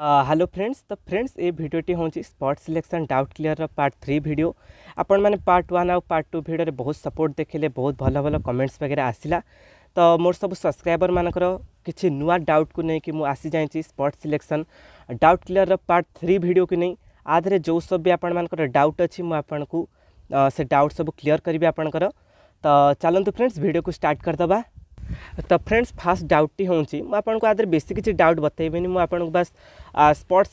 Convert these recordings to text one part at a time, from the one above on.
hello friends तो friends ये भिडियोटी हूँ spot selection doubt clear part three भिड आपण मैंने पार्ट वन आउ पार्ट टू भिडे बहुत सपोर्ट देखे बहुत भल भल कमेंट्स वगैरह आसला तो मोर सब सब्सक्राइबर मानकर किसी नुआ डाउट को लेकिन मुझे आसी spot selection doubt clear part three भिड को नहीं आधे जो सब भी आपर डाउट अच्छी मुझे से डाउट सब क्लीयर करी आपंकर तो चलतु फ्रेंड्स भिडियो को स्टार्ट करदे तो फ्रेंड्स फास्ट डाउट हो बेस किसी डाउट बतेबी नहीं मुझे बस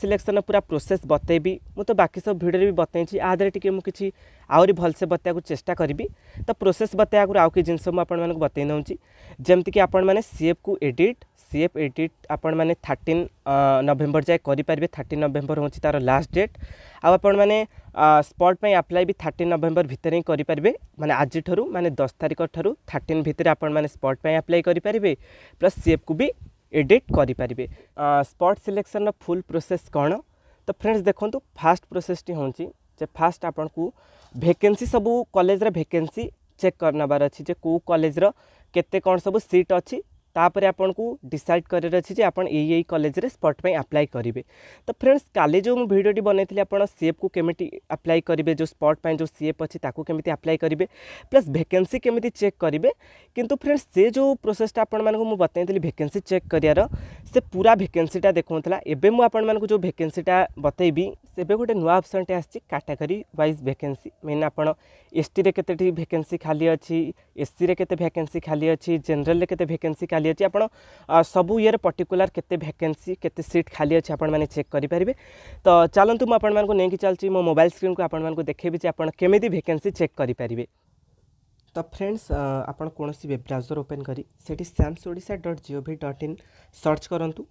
सिलेक्शन पूरा प्रोसेस बतेबी मुझे तो बाकी सब भिडे भी बतई टे मुझे आहरी भलसे बतैया चेस्टा करी तो प्रोसेस बतैया आउ कि जिनस मुझे बतई नौ जमीक आपण सीएफ को एडिट ସି ଏଫ୍ ଏଡ଼ିଟ୍ ଆପଣମାନେ ଥାର୍ଟିନ୍ ନଭେମ୍ବର ଯାଏ କରିପାରିବେ ଥାର୍ଟିନ୍ ନଭେମ୍ବର ହେଉଛି ତା'ର ଲାଷ୍ଟ ଡେଟ୍ ଆଉ ଆପଣମାନେ ସ୍ପଟ୍ ପାଇଁ ଆପ୍ଲାଏ ବି ଥାର୍ଟିନ୍ ନଭେମ୍ବର ଭିତରେ ହିଁ କରିପାରିବେ ମାନେ ଆଜିଠାରୁ ମାନେ ଦଶ ତାରିଖ ଠାରୁ ଥାର୍ଟିନ୍ ଭିତରେ ଆପଣମାନେ ସ୍ପଟ୍ ପାଇଁ ଆପ୍ଲାଏ କରିପାରିବେ ପ୍ଲସ୍ ସି ଏଫ୍କୁ ବି ଏଡ଼ିଟ୍ କରିପାରିବେ ସ୍ପଟ୍ ସିଲେକ୍ସନ୍ର ଫୁଲ୍ ପ୍ରୋସେସ୍ କ'ଣ ତ ଫ୍ରେଣ୍ଡସ୍ ଦେଖନ୍ତୁ ଫାଷ୍ଟ ପ୍ରୋସେସ୍ଟି ହେଉଛି ଯେ ଫାଷ୍ଟ ଆପଣଙ୍କୁ ଭେକେନ୍ସି ସବୁ କଲେଜର ଭେକେନ୍ସି ଚେକ୍ କରିନେବାର ଅଛି ଯେ କେଉଁ କଲେଜର କେତେ କ'ଣ ସବୁ ସିଟ୍ ଅଛି तापर आपन को डिसाइड कर रखी आप कलेज स्पट आप्लाय करेंगे तो फ्रेंड्स का जो भिडियो बनई सीएफ को कमिटी आप्लाय करेंगे जो स्पट पर जो सीएफ अच्छी केमी आप्लाय करेंगे प्लस भेकेन्सी केमी चेक करेंगे कि फ्रेंड्स से जो प्रोसेसटा आपको मुझे बतई भेकेन्सी चेक करार पूरा भेकेन्सीटा देखा एवं मुझे जो भेकेन्सीटा बतईबी एवं गोटे नुआ अपसन टे आटेगरी व्वज भेके मेन आपड़ एस टी रे भेकेन्सी खाली अच्छी एससी के भेकेन्सी खाली अच्छी जेनेल के खाली खाली अच्छे आप सबू ईयर पर्टिकुला के भैकेन्सी के सीट खाली अच्छे आपण मैंने चेक करेंगे तो चलतु मुझे नहीं चलती मो मोबाइल स्क्रीन को आपण मैं देखेबी जे आप केमी भैकेन्सी चेक करेंगे ତ ଫ୍ରେଣ୍ଡସ୍ ଆପଣ କୌଣସି ୱେବ୍ ବ୍ରାଉଜର୍ ଓପେନ୍ କରି ସେଠି SAMS Odisha dot gov dot in search କରନ୍ତୁ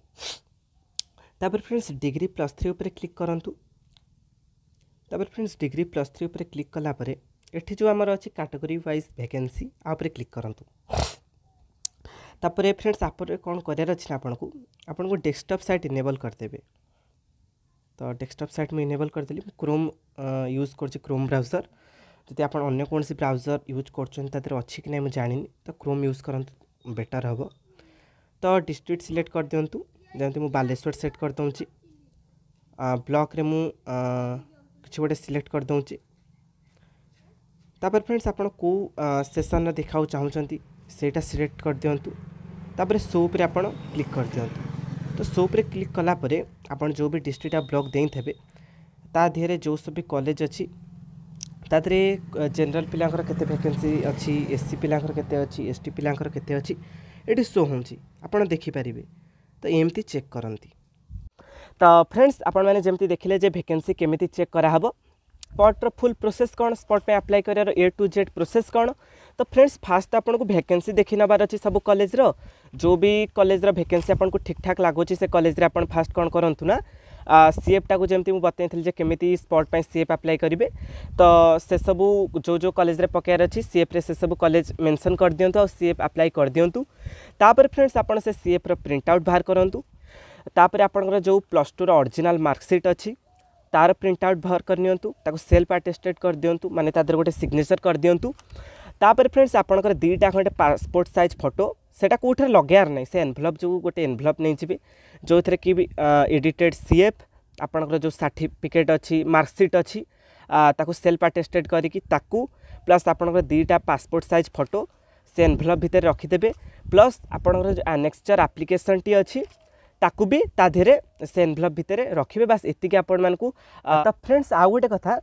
ତାପରେ ଫ୍ରେଣ୍ଡସ୍ ଡିଗ୍ରୀ ପ୍ଲସ୍ ଥ୍ରୀ ଉପରେ କ୍ଲିକ୍ କରନ୍ତୁ ତାପରେ ଫ୍ରେଣ୍ଡସ୍ ଡିଗ୍ରୀ ପ୍ଲସ୍ ଥ୍ରୀ ଉପରେ କ୍ଲିକ୍ କଲା ପରେ ଏଠି ଯେଉଁ ଆମର ଅଛି କାଟେଗୋରୀ ୱାଇଜ୍ ଭ୍ୟାକେନ୍ସି ଆ ଉପରେ କ୍ଲିକ୍ କରନ୍ତୁ ତାପରେ ଫ୍ରେଣ୍ଡସ୍ ଆପରେ କ'ଣ କରିବାର ଅଛି ନା ଆପଣଙ୍କୁ ଆପଣଙ୍କୁ ଡେସ୍କଟପ୍ ସାଇଟ୍ ଇନେବଲ୍ କରିଦେବେ ତ ଡେସ୍କଟପ୍ ସାଇଟ୍ ମୁଁ ଇନେବଲ୍ କରିଦେଲି ମୁଁ କ୍ରୋମ୍ ୟୁଜ୍ କରୁଛି କ୍ରୋମ୍ ବ୍ରାଉଜର୍ ଯଦି ଆପଣ ଅନ୍ୟ କୌଣସି ବ୍ରାଉଜର୍ ୟୁଜ୍ କରୁଛନ୍ତି ତା ଦେହରେ ଅଛି କି ନାହିଁ ମୁଁ ଜାଣିନି ତ କ୍ରୋମ୍ ୟୁଜ୍ କରନ୍ତୁ ବେଟର୍ ହେବ ତ ଡିଷ୍ଟ୍ରିକ୍ଟ ସିଲେକ୍ଟ କରିଦିଅନ୍ତୁ ଯେମିତି ମୁଁ ବାଲେଶ୍ୱର ସେଟ୍ କରିଦେଉଛି ବ୍ଲକ୍ରେ ମୁଁ କିଛି ଗୋଟେ ସିଲେକ୍ଟ କରିଦେଉଛି ତାପରେ ଫ୍ରେଣ୍ଡସ୍ ଆପଣ କେଉଁ ସେସନ୍ରେ ଦେଖିବାକୁ ଚାହୁଁଛନ୍ତି ସେଇଟା ସିଲେକ୍ଟ କରିଦିଅନ୍ତୁ ତାପରେ ସୋ ଉପରେ ଆପଣ କ୍ଲିକ୍ କରିଦିଅନ୍ତୁ ତ ସୋ ଉପରେ କ୍ଲିକ୍ କଲାପରେ ଆପଣ ଯେଉଁ ବି ଡିଷ୍ଟ୍ରିକ୍ଟ ବ୍ଲକ୍ ଦେଇଥିବେ ତା ଦେହରେ ଯେଉଁ ସବୁ କଲେଜ ଅଛି ତା ଦେହରେ ଜେନେରାଲ ପିଲାଙ୍କର କେତେ ଭ୍ୟାକେନ୍ସି ଅଛି ଏସ୍ ସି ପିଲାଙ୍କର କେତେ ଅଛି ଏସ୍ ଟି ପିଲାଙ୍କର କେତେ ଅଛି ଏଠି ସୋ ହେଉଛି ଆପଣ ଦେଖିପାରିବେ ତ ଏମିତି ଚେକ୍ କରନ୍ତି ତ ଫ୍ରେଣ୍ଡସ୍ ଆପଣମାନେ ଯେମିତି ଦେଖିଲେ ଯେ ଭ୍ୟାକେନ୍ସି କେମିତି ଚେକ୍ କରାହେବ ସ୍ପଟ୍ର ଫୁଲ୍ ପ୍ରୋସେସ୍ କ'ଣ ସ୍ପଟ୍ ପାଇଁ ଆପ୍ଲାଏ କରିବାର ଏ ଟୁ ଜେଡ଼୍ ପ୍ରୋସେସ୍ କ'ଣ तो फ्रेंड्स फास्ट आपको भैकेन्सी देखने नबार अच्छी सब कलेजर जो भी कलेजर भैकेन्सी आपको ठीक ठाक लगुच से कलेज फास्ट कौन करूँ ना सीएफ्टा को जमी बतई केमी स्पट सीएफ आप्लाय करेंगे तो से सबू जो जो कलेज पकड़ अच्छी सीएफ्रे से सब कलेज मेनसन कर दिंतु आ सीएफ आप्लाय कर दिंतु तापर फ्रेंड्स आप से सीएफ्र प्रिंट आउट बाहर करूँ तापर आप जो प्लस टूर अरिजिनाल मार्कसीट अच्छी तार प्रिंट आउट बाहर करनी सेल्फ आटेस्टेड कर दिंतु मानते गोटे सिग्नेचर कर दिंतु ତାପରେ ଫ୍ରେଣ୍ଡସ୍ ଆପଣଙ୍କର ଦୁଇଟା ଖଣ୍ଡେ ପାସପୋର୍ଟ ସାଇଜ୍ ଫଟୋ ସେଇଟା କେଉଁଠାରେ ଲଗେଇବାର ନାହିଁ ସେ ଏନଭଲପ୍ ଯେଉଁ ଗୋଟେ ଏନଭଲପ୍ ନେଇଯିବେ ଯେଉଁଥିରେ କି ଏଡ଼ିଟେଡ଼୍ ସିଏଫ୍ ଆପଣଙ୍କର ଯେଉଁ ସାର୍ଟିଫିକେଟ୍ ଅଛି ମାର୍କସିଟ୍ ଅଛି ତାକୁ ସେଲ୍ଫ ଆଟେଷ୍ଟେଡ଼୍ କରିକି ତାକୁ ପ୍ଲସ୍ ଆପଣଙ୍କର ଦୁଇଟା ପାସପୋର୍ଟ ସାଇଜ୍ ଫଟୋ ସେ ଏନଭଲପ୍ ଭିତରେ ରଖିଦେବେ ପ୍ଲସ୍ ଆପଣଙ୍କର ଯେଉଁ ଆନେକ୍ସଚର୍ ଆପ୍ଲିକେସନ୍ଟି ଅଛି ତାକୁ ବି ତା ଦେହରେ ସେ ଏନଭଲପ୍ ଭିତରେ ରଖିବେ ବାସ୍ ଏତିକି ଆପଣମାନଙ୍କୁ ତ ଫ୍ରେଣ୍ଡସ୍ ଆଉ ଗୋଟେ କଥା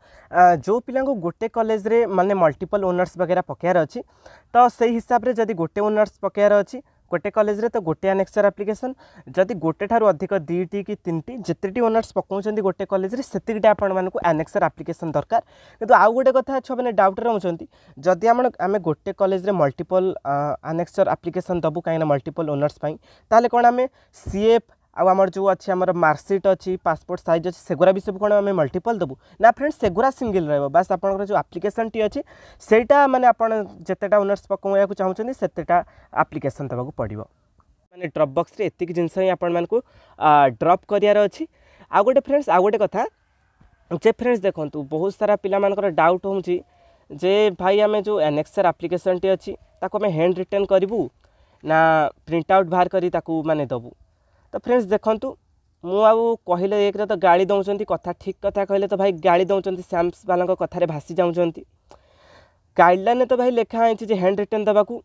ଯେଉଁ ପିଲାଙ୍କୁ ଗୋଟେ କଲେଜରେ ମାନେ ମଲ୍ଟିପଲ୍ ଓନର୍ସ ବଗେରା ପକାଇବାର ଅଛି ତ ସେଇ ହିସାବରେ ଯଦି ଗୋଟେ ଓନର୍ସ ପକାଇବାର ଅଛି गोटे कलेज तो गोटे आनेक्चर आप्लिकेसन जदि गोटे ठार अधिक दुईट कि तीन जितेटी ओनर्स पकाउं गोटे कलेज से आपण आप्लिकेसन दरकार कितु आउ गोटे कथा छुआने डाउट रोच जदि आम आम गोटे कलेज मल्टीपल आनेक्चर आप्लिकेसन दबू कहीं मल्टीपल ओनर्स कौन आम सी एफ ଆଉ ଆମର ଯେଉଁ ଅଛି ଆମର ମାର୍କସିଟ୍ ଅଛି ପାସପୋର୍ଟ ସାଇଜ୍ ଅଛି ସେଗୁଡ଼ା ବି ସବୁ କ'ଣ ଆମେ ମଲ୍ଟିପଲ୍ ଦେବୁ ନା ଫ୍ରେଣ୍ଡ ସେଗୁଡ଼ା ସିଙ୍ଗିଲ୍ ରହିବ ବାସ୍ ଆପଣଙ୍କର ଯେଉଁ ଆପ୍ଲିକେସନ୍ଟି ଅଛି ସେଇଟା ମାନେ ଆପଣ ଯେତେଟା ଓନର୍ସ ପକାଇବାକୁ ଚାହୁଁଛନ୍ତି ସେତେଟା ଆପ୍ଲିକେସନ୍ ଦେବାକୁ ପଡ଼ିବ ମାନେ ଡ୍ରପ୍ ବକ୍ସରେ ଏତିକି ଜିନିଷ ହିଁ ଆପଣମାନଙ୍କୁ ଡ୍ରପ୍ କରିବାର ଅଛି ଆଉ ଗୋଟେ ଫ୍ରେଣ୍ଡସ୍ ଆଉ ଗୋଟେ କଥା ଯେ ଫ୍ରେଣ୍ଡସ୍ ଦେଖନ୍ତୁ ବହୁତ ସାରା ପିଲାମାନଙ୍କର ଡାଉଟ୍ ହେଉଛି ଯେ ଭାଇ ଆମେ ଯେଉଁ ଏନ୍ଏକ୍ସଆର୍ ଆପ୍ଲିକେସନ୍ଟି ଅଛି ତାକୁ ଆମେ ହ୍ୟାଣ୍ଡ ରିଟର୍ଣ୍ଣ କରିବୁ ନା ପ୍ରିଣ୍ଟ ଆଉଟ୍ ବାହାର କରି ତାକୁ ମାନେ ଦେବୁ ତ ଫ୍ରେଣ୍ଡସ୍ ଦେଖନ୍ତୁ ମୁଁ ଆଉ କହିଲେ ଏକରେ ତ ଗାଳି ଦେଉଛନ୍ତି କଥା ଠିକ୍ କଥା କହିଲେ ତ ଭାଇ ଗାଳି ଦେଉଛନ୍ତି ସ୍ୟାମ୍ସବାଲାଙ୍କ କଥାରେ ଭାସି ଯାଉଛନ୍ତି ଗାଇଡ଼ଲାଇନ୍ରେ ତ ଭାଇ ଲେଖା ହେଇଛି ଯେ ହ୍ୟାଣ୍ଡ ରିଟର୍ଣ୍ଣ ଦେବାକୁ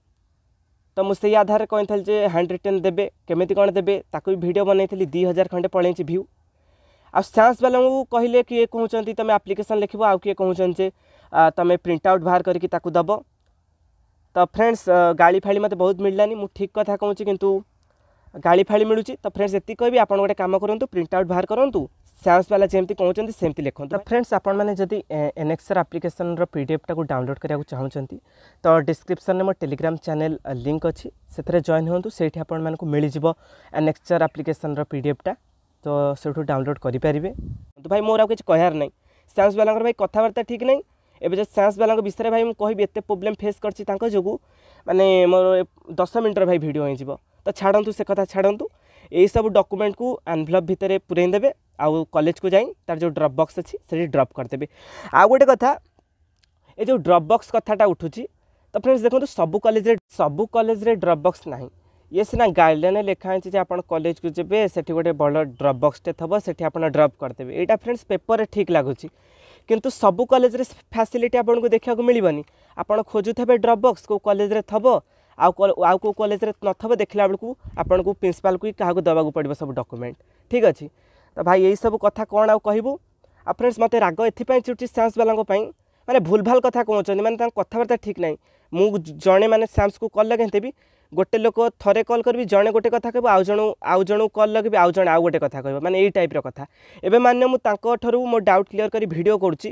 ତ ମୁଁ ସେଇ ଆଧାରରେ କହିଥିଲି ଯେ ହ୍ୟାଣ୍ଡ ରିଟର୍ଣ୍ଣ ଦେବେ କେମିତି କ'ଣ ଦେବେ ତାକୁ ବି ଭିଡ଼ିଓ ବନେଇଥିଲି ଦୁଇ ହଜାର ଖଣ୍ଡେ ପଳେଇଛି ଭ୍ୟୁ ଆଉ ସ୍ୟାମ୍ସବାଲାଙ୍କୁ କହିଲେ କିଏ କହୁଛନ୍ତି ତୁମେ ଆପ୍ଲିକେସନ୍ ଲେଖିବ ଆଉ କିଏ କହୁଛନ୍ତି ଯେ ତୁମେ ପ୍ରିଣ୍ଟ ଆଉଟ୍ ବାହାର କରିକି ତାକୁ ଦେବ ତ ଫ୍ରେଣ୍ଡସ୍ ଗାଳି ଫାଳି ମୋତେ ବହୁତ ମିଳିଲାନି ମୁଁ ଠିକ୍ କଥା କହୁଛି କିନ୍ତୁ गाड़ी फाड़ी मिलूँ तो फ्रेंड्स ये कह भी आप गोटे काम करूँ प्रिंट आउट बाहर करूँ सैंस वाला जमी कहते सेमती लिखो तो फ्रेंड्स आपड़ी एनएक्सर आप्लिकेसन रि डी एफ्टा को डाउनलोड कराया चाहूँ तो डिस्क्रिप्सन में मो टेलीग्राम चेल लिंक अच्छी से जॉन हूँ से मिलजि एनएक्सर आप्लिकेसन रि डी एफ्टा तो सोठ डाउनलोड करेंगे तो भाई मोर आज कहार रही सैंस वाला भाई कथबार्ता ठीक ना एब जो सैंस वाला विषय में भाई मुझे कहते प्रोब्लेम फेस कर दस मिनिटर भाई भिडियो हो ତ ଛାଡ଼ନ୍ତୁ ସେ କଥା ଛାଡ଼ନ୍ତୁ ଏହିସବୁ ଡକୁମେଣ୍ଟକୁ ଆନଭ୍ଲପ୍ ଭିତରେ ପୁରେଇ ଦେବେ ଆଉ କଲେଜକୁ ଯାଇ ତା'ର ଯେଉଁ ଡ୍ରପ୍ ବକ୍ସ ଅଛି ସେଠି ଡ୍ରପ୍ କରିଦେବେ ଆଉ ଗୋଟେ କଥା ଏ ଯେଉଁ ଡ୍ରପ୍ ବକ୍ସ କଥାଟା ଉଠୁଛି ତ ଫ୍ରେଣ୍ଡସ୍ ଦେଖନ୍ତୁ ସବୁ କଲେଜରେ ସବୁ କଲେଜରେ ଡ୍ରପ୍ ବକ୍ସ ନାହିଁ ଇଏ ସିନା ଗାଇଡ଼ଲାଇନ୍ରେ ଲେଖା ହେଇଛି ଯେ ଆପଣ କଲେଜକୁ ଯିବେ ସେଠି ଗୋଟେ ବଡ଼ ଡ୍ରପ୍ ବକ୍ସଟେ ଥିବ ସେଠି ଆପଣ ଡ୍ରପ୍ କରିଦେବେ ଏଇଟା ଫ୍ରେଣ୍ଡସ୍ ପେପରରେ ଠିକ୍ ଲାଗୁଛି କିନ୍ତୁ ସବୁ କଲେଜରେ ଫ୍ୟାସିଲିଟି ଆପଣଙ୍କୁ ଦେଖିବାକୁ ମିଳିବନି ଆପଣ ଖୋଜୁଥିବେ ଡ୍ରପ୍ ବକ୍ସ କେଉଁ କଲେଜରେ ଥିବ आउ आउ କେଉଁ କଲେଜରେ ନଥିବ ଦେଖିଲା ବେଳକୁ ଆପଣଙ୍କୁ ପ୍ରିନ୍ସିପାଲ୍କୁ କାହାକୁ ଦେବାକୁ ପଡ଼ିବ ସବୁ ଡକୁମେଣ୍ଟ ଠିକ୍ ଅଛି ତ ଭାଇ ଏଇସବୁ କଥା କ'ଣ ଆଉ କହିବୁ ଆଉ ଫ୍ରେଣ୍ଡସ୍ ମୋତେ ରାଗ ଏଥିପାଇଁ ଚିଡ଼ୁଛି ସାମ୍ସବାଲାଙ୍କ ପାଇଁ ମାନେ ଭୁଲଭାଲ କଥା କହୁଛନ୍ତି ମାନେ ତାଙ୍କ କଥାବାର୍ତ୍ତା ଠିକ୍ ନାହିଁ ମୁଁ ଜଣେ ମାନେ ସାମ୍ସକୁ କଲ୍ ଲଗାଇଥିବି ଗୋଟେ ଲୋକ ଥରେ କଲ୍ କରିବି ଜଣେ ଗୋଟେ କଥା କହିବ ଆଉ ଜଣୁ ଆଉ ଜଣକୁ କଲ୍ ଲଗାଇବି ଆଉ ଜଣେ ଆଉ ଗୋଟେ କଥା କହିବ ମାନେ ଏଇ ଟାଇପ୍ର କଥା ଏବେ ମାନ୍ୟ ମୁଁ ତାଙ୍କଠାରୁ ମୋ ଡାଉଟ୍ କ୍ଲିଅର୍ କରି ଭିଡ଼ିଓ କରୁଛି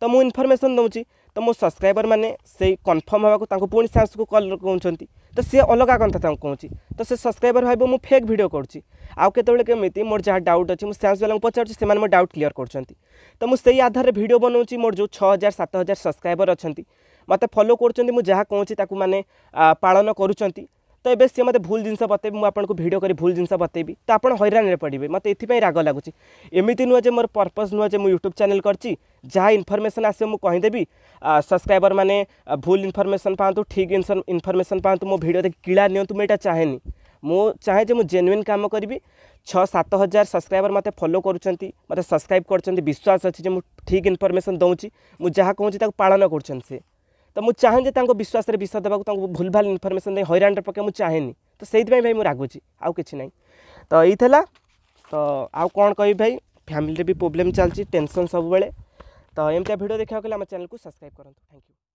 ତ ମୁଁ ଇନଫର୍ମେସନ୍ ଦେଉଛି ତ ମୋ ସବସ୍କ୍ରାଇବରମାନେ ସେଇ କନଫର୍ମ ହେବାକୁ ତାଙ୍କୁ ପୁଣି ସାମ୍ସକୁ କଲ୍ କହୁଛନ୍ତି ତ ସିଏ ଅଲଗା କଥା ତାଙ୍କୁ କହୁଛି ତ ସେ ସବସ୍କ୍ରାଇବର ଭାବିବ ମୁଁ ଫେକ୍ ଭିଡ଼ିଓ କରୁଛି ଆଉ କେତେବେଳେ କେମିତି ମୋର ଯାହା ଡାଉଟ୍ ଅଛି ମୁଁ ସାମ୍ସବାଲାଙ୍କୁ ପଚାରୁଛି ସେମାନେ ମୋ ଡାଉଟ୍ କ୍ଲିୟର୍ କରୁଛନ୍ତି ତ ମୁଁ ସେଇ ଆଧାରରେ ଭିଡ଼ିଓ ବନାଉଛି ମୋର ଯେଉଁ ଛଅ ହଜାର ସାତ ହଜାର ସବସ୍କ୍ରାଇବର ଅଛନ୍ତି ମୋତେ ଫଲୋ କରୁଛନ୍ତି ମୁଁ ଯାହା କହୁଛି ତାକୁ ମାନେ ପାଳନ କରୁଛନ୍ତି ଏବେ ସିଏ ମୋତେ ଭୁଲ ଜିନିଷ ବତେଇବେ ମୁଁ ଆପଣଙ୍କୁ ଭିଡ଼ିଓ କରି ଭୁଲ ଜିନିଷ ବତେଇବି ତ ଆପଣ ହଇରାଣରେ ପଡ଼ିବେ ମୋତେ ଏଥିପାଇଁ ରାଗ ଲାଗୁଛି ଏମିତି ନୁହେଁ ଯେ ମୋର ପର୍ପଜ୍ ନୁହେଁ ଯେ ମୁଁ ୟୁଟ୍ୟୁବ୍ ଚ୍ୟାନେଲ୍ କରିଛି ଯାହା ଇନଫର୍ମେସନ୍ ଆସିବ ମୁଁ କହିଦେବି ସବସ୍କ୍ରାଇବର୍ ମାନେ ଭୁଲ ଇନଫର୍ମେସନ୍ ପାଆନ୍ତୁ ଠିକ୍ ଇନଫର୍ମେସନ୍ ପାଆନ୍ତୁ ମୋ ଭିଡ଼ିଓ ଦେଖି କିଳା ନିଅନ୍ତୁ ମୁଁ ଏଇଟା ଚାହେଁନି ମୁଁ ଚାହେଁ ଯେ ମୁଁ ଜେନୁଇନ୍ କାମ କରିବି ଛଅ ସାତ ହଜାର ସବସ୍କ୍ରାଇବର୍ ମୋତେ ଫଲୋ କରୁଛନ୍ତି ମୋତେ ସବସ୍କ୍ରାଇବ୍ କରୁଛନ୍ତି ବିଶ୍ୱାସ ଅଛି ଯେ ମୁଁ ଠିକ୍ ଇନଫର୍ମେସନ୍ ଦେଉଛି ମୁଁ ଯାହା କହୁଛି ତାକୁ ପାଳନ କରୁଛନ୍ତି ସେ तो मुझे चाहे विश्वास में विश्व देवा भूल भाल इनफर्मेसन दे हईराण पकए मुझे चाहे तो से भाई मुझे रागुची आउ कि ना तो यही तो आउ कौन कह भाई फैमिली भी प्रोब्लेम चलती टेनसन सब बेले तो एमटा भिड देखा गले चैनल को सब्सक्राइब करूँ थैंक यू